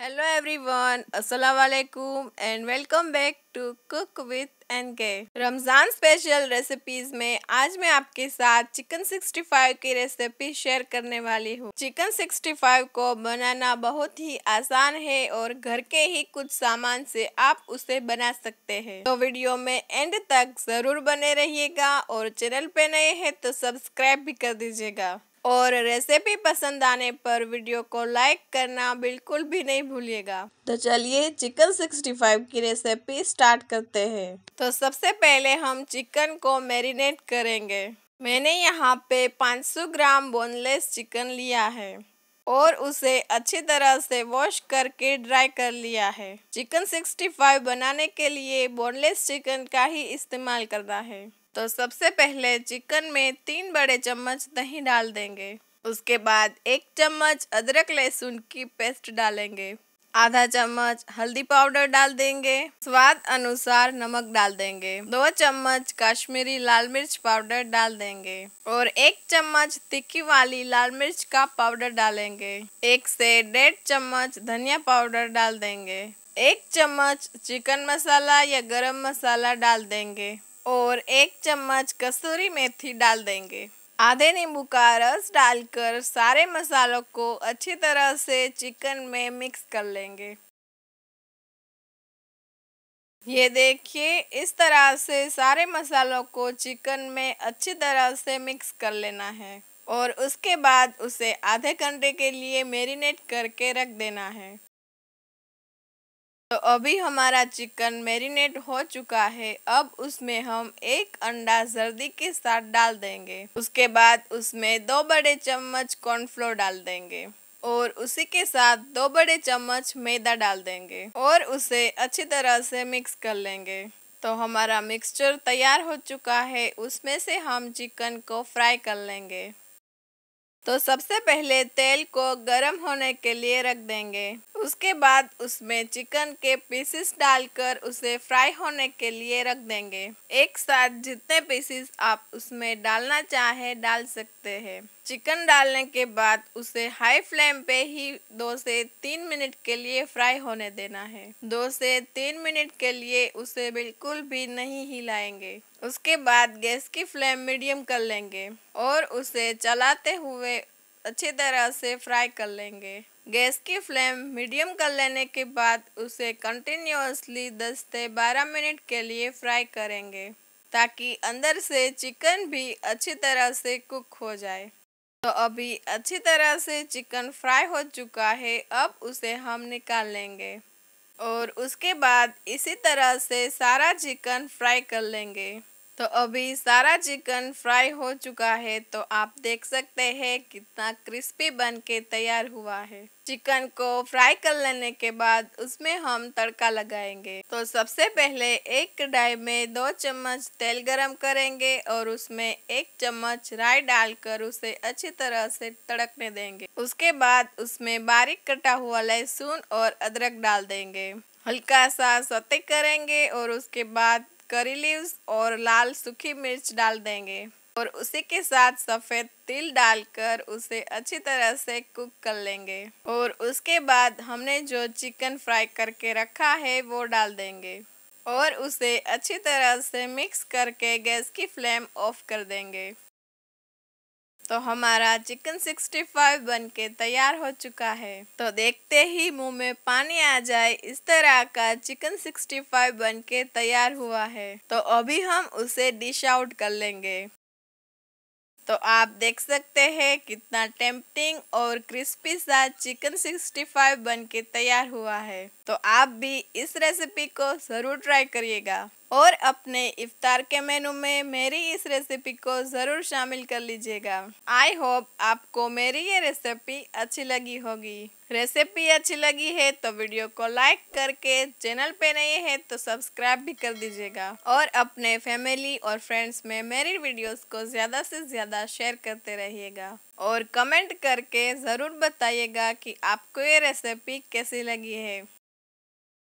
hello everyone अस्सलाम वालेकुम and welcome back to cook with N K Ramzan special recipes में आज मैं आपके साथ चिकन 65 की रेसिपी शेयर करने वाली हूँ चिकन 65 को बनाना बहुत ही आसान है और घर के ही कुछ सामान से आप उसे बना सकते हैं तो वीडियो में एंड तक ज़रूर बने रहिएगा और चैनल पे नए हैं तो सब्सक्राइब भी कर दीजिएगा और रेसिपी पसंद आने पर वीडियो को लाइक करना बिल्कुल भी नहीं भूलिएगा तो चलिए चिकन 65 की रेसिपी स्टार्ट करते हैं तो सबसे पहले हम चिकन को मैरिनेट करेंगे मैंने यहाँ पे 500 ग्राम बोनलेस चिकन लिया है और उसे अच्छी तरह से वॉश करके ड्राई कर लिया है चिकन 65 बनाने के लिए बोनलेस चिकन का ही इस्तेमाल करना है तो सबसे पहले चिकन में तीन बड़े चम्मच दही डाल देंगे उसके बाद एक चम्मच अदरक लहसुन की पेस्ट डालेंगे आधा चम्मच हल्दी पाउडर डाल देंगे स्वाद अनुसार नमक डाल देंगे दो चम्मच कश्मीरी लाल मिर्च पाउडर डाल देंगे और एक चम्मच तिक्की वाली लाल मिर्च का पाउडर डालेंगे एक से डेढ़ चम्मच धनिया पाउडर डाल देंगे एक चम्मच चिकन मसाला या गरम मसाला डाल देंगे और एक चम्मच कसूरी मेथी डाल देंगे आधे नींबू का रस डालकर सारे मसालों को अच्छी तरह से चिकन में मिक्स कर लेंगे ये देखिए इस तरह से सारे मसालों को चिकन में अच्छी तरह से मिक्स कर लेना है और उसके बाद उसे आधे घंटे के लिए मेरीनेट करके रख देना है तो अभी हमारा चिकन मैरिनेट हो चुका है अब उसमें हम एक अंडा जर्दी के साथ डाल देंगे उसके बाद उसमें दो बड़े चम्मच कॉर्नफ्लोर डाल देंगे और उसी के साथ दो बड़े चम्मच मैदा डाल देंगे और उसे अच्छी तरह से मिक्स कर लेंगे तो हमारा मिक्सचर तैयार हो चुका है उसमें से हम चिकन को फ्राई कर लेंगे तो सबसे पहले तेल को गर्म होने के लिए रख देंगे उसके बाद उसमें चिकन के पीसेस डालकर उसे फ्राई होने के लिए रख देंगे एक साथ जितने पीसेस आप उसमें डालना चाहें डाल सकते हैं चिकन डालने के बाद उसे हाई फ्लेम पे ही दो से तीन मिनट के लिए फ्राई होने देना है दो से तीन मिनट के लिए उसे बिल्कुल भी नहीं हिलाएंगे उसके बाद गैस की फ्लेम मीडियम कर लेंगे और उसे चलाते हुए अच्छी तरह से फ्राई कर लेंगे गैस की फ्लेम मीडियम कर लेने के बाद उसे कंटिन्यूसली 10 से 12 मिनट के लिए फ्राई करेंगे ताकि अंदर से चिकन भी अच्छी तरह से कुक हो जाए तो अभी अच्छी तरह से चिकन फ्राई हो चुका है अब उसे हम निकाल लेंगे और उसके बाद इसी तरह से सारा चिकन फ्राई कर लेंगे तो अभी सारा चिकन फ्राई हो चुका है तो आप देख सकते हैं कितना क्रिस्पी बन के तैयार हुआ है चिकन को फ्राई कर लेने के बाद उसमें हम तड़का लगाएंगे तो सबसे पहले एक कढ़ाई में दो चम्मच तेल गरम करेंगे और उसमें एक चम्मच राई डालकर उसे अच्छी तरह से तड़कने देंगे उसके बाद उसमें बारीक कटा हुआ लहसुन और अदरक डाल देंगे हल्का सा सते करेंगे और उसके बाद करी लीव्स और लाल सूखी मिर्च डाल देंगे और उसी के साथ सफ़ेद तिल डालकर उसे अच्छी तरह से कुक कर लेंगे और उसके बाद हमने जो चिकन फ्राई करके रखा है वो डाल देंगे और उसे अच्छी तरह से मिक्स करके गैस की फ्लेम ऑफ कर देंगे तो हमारा चिकन 65 बनके तैयार हो चुका है तो देखते ही मुंह में पानी आ जाए इस तरह का चिकन 65 बनके तैयार हुआ है तो अभी हम उसे डिश आउट कर लेंगे तो आप देख सकते हैं कितना टेम्पटिंग और क्रिस्पी सा चिकन 65 बनके तैयार हुआ है तो आप भी इस रेसिपी को ज़रूर ट्राई करिएगा और अपने इफ्तार के मेनू में मेरी इस रेसिपी को ज़रूर शामिल कर लीजिएगा आई होप आपको मेरी ये रेसिपी अच्छी लगी होगी रेसिपी अच्छी लगी है तो वीडियो को लाइक करके चैनल पे नए हैं तो सब्सक्राइब भी कर दीजिएगा और अपने फैमिली और फ्रेंड्स में मेरी वीडियोस को ज़्यादा से ज़्यादा शेयर करते रहिएगा और कमेंट करके ज़रूर बताइएगा कि आपको ये रेसिपी कैसी लगी है